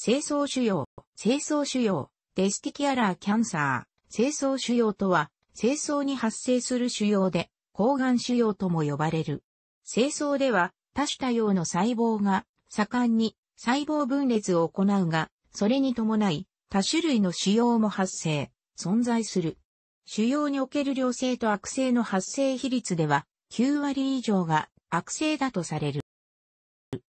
清掃腫瘍、清掃腫瘍、デスティキアラーキャンサー、清掃腫瘍とは、清掃に発生する腫瘍で、抗がん腫瘍とも呼ばれる。清掃では、多種多様の細胞が、盛んに細胞分裂を行うが、それに伴い、多種類の腫瘍も発生、存在する。腫瘍における良性と悪性の発生比率では、9割以上が悪性だとされる。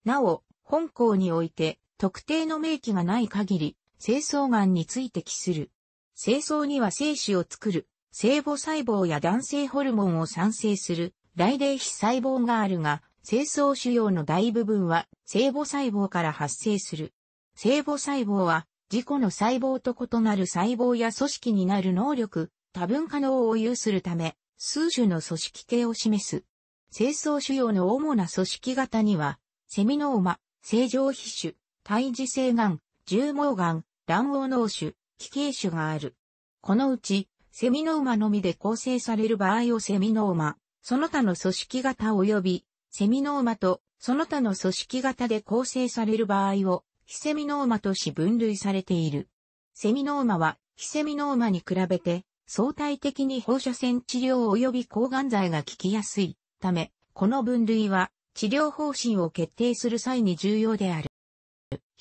なお、本校において、特定の明記がない限り、精巣がんについて帰する。精巣には精子を作る、聖母細胞や男性ホルモンを産生する、大霊皮細胞があるが、精巣腫瘍の大部分は聖母細胞から発生する。聖母細胞は、自己の細胞と異なる細胞や組織になる能力、多分可能を有するため、数種の組織系を示す。精巣腫瘍の主な組織型には、セミノーマ、正常皮腫、胎児性がん、重毛がん、卵黄脳腫、奇形腫がある。このうち、セミノーマのみで構成される場合をセミノーマ、その他の組織型及び、セミノーマとその他の組織型で構成される場合を、非セミノーマとし分類されている。セミノーマは、非セミノーマに比べて、相対的に放射線治療及び抗がん剤が効きやすいため、この分類は治療方針を決定する際に重要である。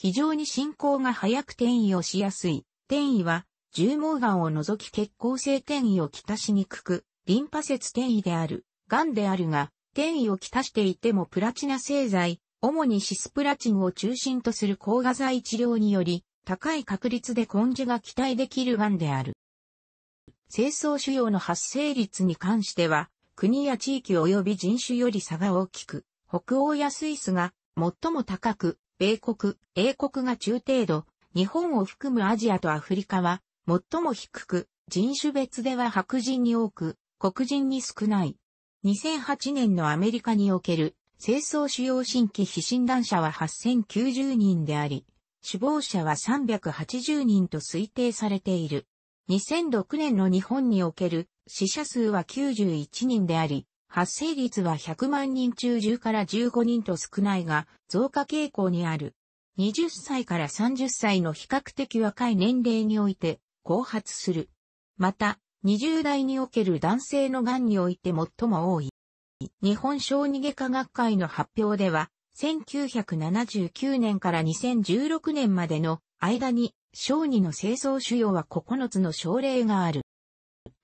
非常に進行が早く転移をしやすい。転移は、重毛癌を除き血行性転移をきたしにくく、リンパ節転移である、癌であるが、転移をきたしていてもプラチナ製剤、主にシスプラチンを中心とする抗が剤治療により、高い確率で根治が期待できる癌である。清掃腫瘍の発生率に関しては、国や地域及び人種より差が大きく、北欧やスイスが最も高く、米国、英国が中程度、日本を含むアジアとアフリカは、最も低く、人種別では白人に多く、黒人に少ない。2008年のアメリカにおける、清掃主要新規非診断者は8090人であり、死亡者は380人と推定されている。2006年の日本における死者数は91人であり、発生率は100万人中10から15人と少ないが、増加傾向にある。20歳から30歳の比較的若い年齢において、後発する。また、20代における男性の癌において最も多い。日本小児外科学会の発表では、1979年から2016年までの間に、小児の清掃腫瘍は9つの症例がある。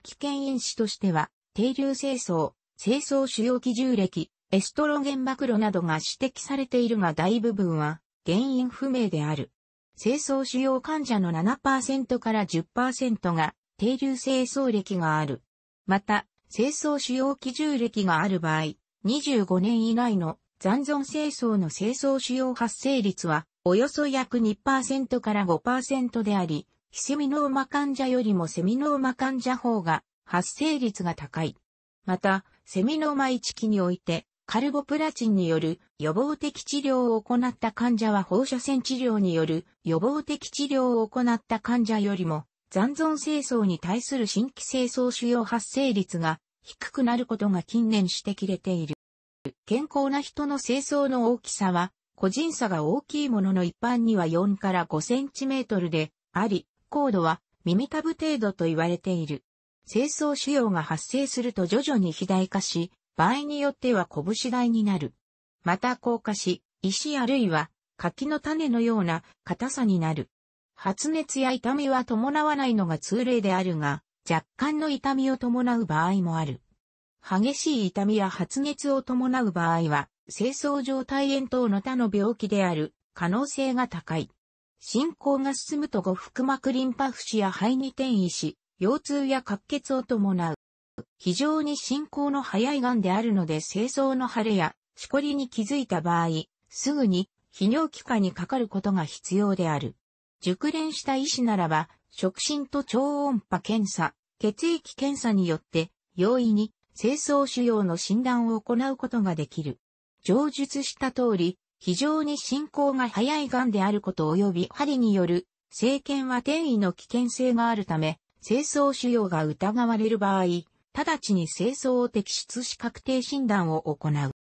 危険因子としては、低流清掃、清掃主要基重歴、エストロゲンマクロなどが指摘されているが大部分は原因不明である。清掃主要患者の7%から10%が定流清掃歴がある。また、清掃主要基重歴がある場合、25年以内の残存清掃の清掃主要発生率は、およそ約2%から5%であり、非セミノーマ患者よりもセミノーマ患者方が発生率が高い。また、セミノマイチ期において、カルボプラチンによる予防的治療を行った患者は放射線治療による予防的治療を行った患者よりも残存清掃に対する新規清掃腫瘍発生率が低くなることが近年指摘れている。健康な人の清掃の大きさは個人差が大きいものの一般には4から5センチメートルであり、高度は耳たぶ程度と言われている。清掃腫瘍が発生すると徐々に肥大化し、場合によっては拳大になる。また硬化し、石あるいは柿の種のような硬さになる。発熱や痛みは伴わないのが通例であるが、若干の痛みを伴う場合もある。激しい痛みや発熱を伴う場合は、清掃状態炎等の他の病気である可能性が高い。進行が進むと後腹膜リンパ浮腫や肺に転移し、腰痛や滑血を伴う。非常に進行の早い癌であるので清掃の腫れやしこりに気づいた場合、すぐに泌尿器科にかかることが必要である。熟練した医師ならば、触診と超音波検査、血液検査によって容易に清掃腫瘍の診断を行うことができる。上述した通り、非常に進行が早い癌であること及び針による生検は転移の危険性があるため、清掃腫瘍が疑われる場合、直ちに清掃を摘出し確定診断を行う。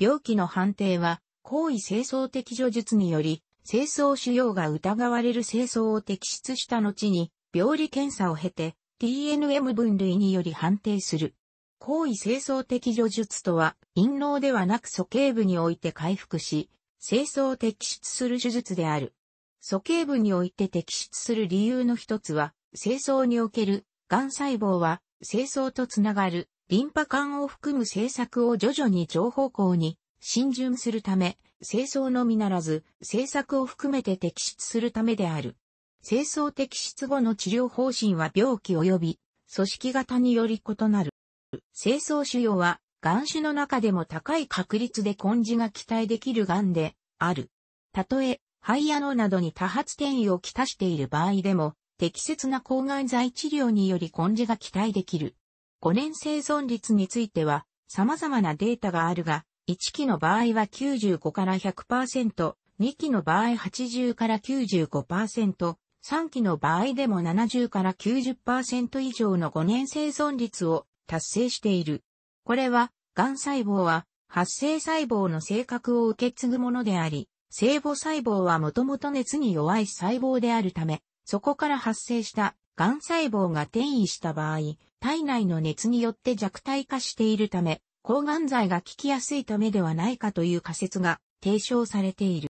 病気の判定は、行為清掃的除術により、清掃腫瘍が疑われる清掃を摘出した後に、病理検査を経て、TNM 分類により判定する。行為清掃的除術とは、陰嚢ではなく素形部において回復し、清掃を摘出する手術である。素形部において摘出する理由の一つは、精巣における、癌細胞は、精巣とつながる、リンパ管を含む政策を徐々に上方向に、浸潤するため、清掃のみならず、政策を含めて摘出するためである。清掃摘出後の治療方針は病気及び、組織型により異なる。清掃腫瘍は、癌種の中でも高い確率で根治が期待できる癌である。たとえ、肺野のなどに多発転移をきたしている場合でも、適切な抗がん剤治療により根治が期待できる。5年生存率については様々なデータがあるが、1期の場合は95から100%、2期の場合80から95%、3期の場合でも70から90%以上の5年生存率を達成している。これは、癌細胞は発生細胞の性格を受け継ぐものであり、聖母細胞はもともと熱に弱い細胞であるため、そこから発生した癌細胞が転移した場合、体内の熱によって弱体化しているため、抗がん剤が効きやすいためではないかという仮説が提唱されている。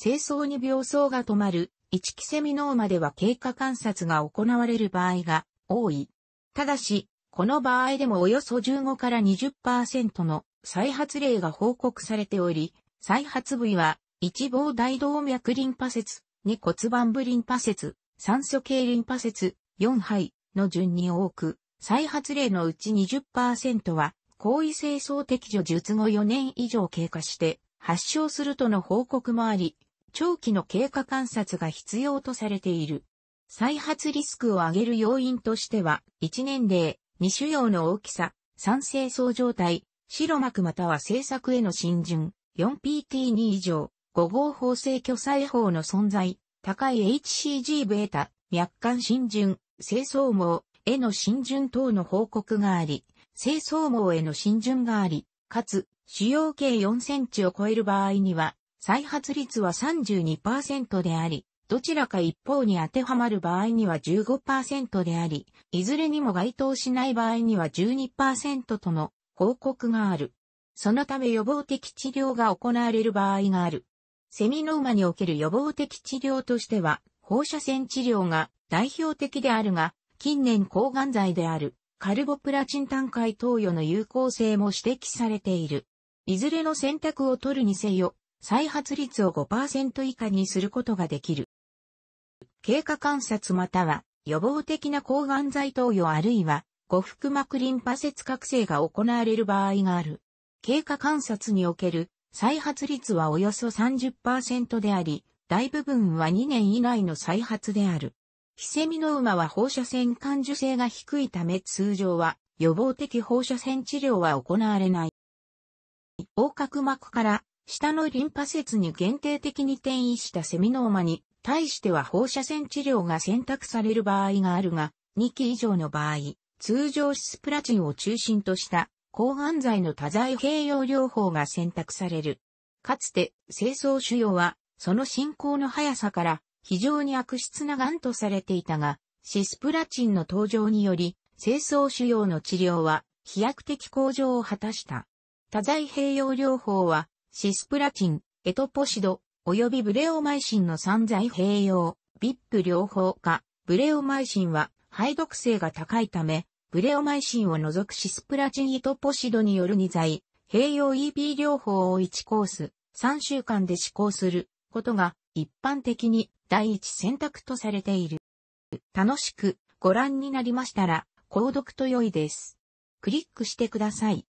清掃に病巣が止まる、一期セミノーマでは経過観察が行われる場合が多い。ただし、この場合でもおよそ15から20%の再発例が報告されており、再発部位は一望大動脈リンパ節に骨盤部リンパ節、酸素系リンパ節、4肺の順に多く、再発例のうち20%は、後遺性相適除術後4年以上経過して発症するとの報告もあり、長期の経過観察が必要とされている。再発リスクを上げる要因としては、1年齢、2腫瘍の大きさ、酸性層状態、白膜または製作への浸潤、4PT2 以上、5号法制巨裁法の存在、高い HCG ベータ、脈管浸潤、清掃網への浸潤等の報告があり、清掃網への浸潤があり、かつ、使用計4センチを超える場合には、再発率は32%であり、どちらか一方に当てはまる場合には15%であり、いずれにも該当しない場合には12%との報告がある。そのため予防的治療が行われる場合がある。セミノーマにおける予防的治療としては、放射線治療が代表的であるが、近年抗がん剤であるカルボプラチン単回投与の有効性も指摘されている。いずれの選択を取るにせよ、再発率を5%以下にすることができる。経過観察または予防的な抗がん剤投与あるいは五腹膜リンパ節覚醒が行われる場合がある。経過観察における再発率はおよそ30%であり、大部分は2年以内の再発である。ヒセミノウマは放射線感受性が低いため通常は予防的放射線治療は行われない。横隔膜から下のリンパ節に限定的に転移したセミノーマに対しては放射線治療が選択される場合があるが、2期以上の場合、通常シスプラチンを中心とした抗がん剤の多剤併用療法が選択される。かつて、清掃腫瘍は、その進行の速さから、非常に悪質な癌とされていたが、シスプラチンの登場により、清掃腫瘍の治療は、飛躍的向上を果たした。多剤併用療法は、シスプラチン、エトポシド、及びブレオマイシンの散剤併用、ビップ療法か、ブレオマイシンは、肺毒性が高いため、ブレオマイシンを除くシスプラチンイトポシドによる2剤、併用 e p 療法を1コース、3週間で施行することが一般的に第一選択とされている。楽しくご覧になりましたら、購読と良いです。クリックしてください。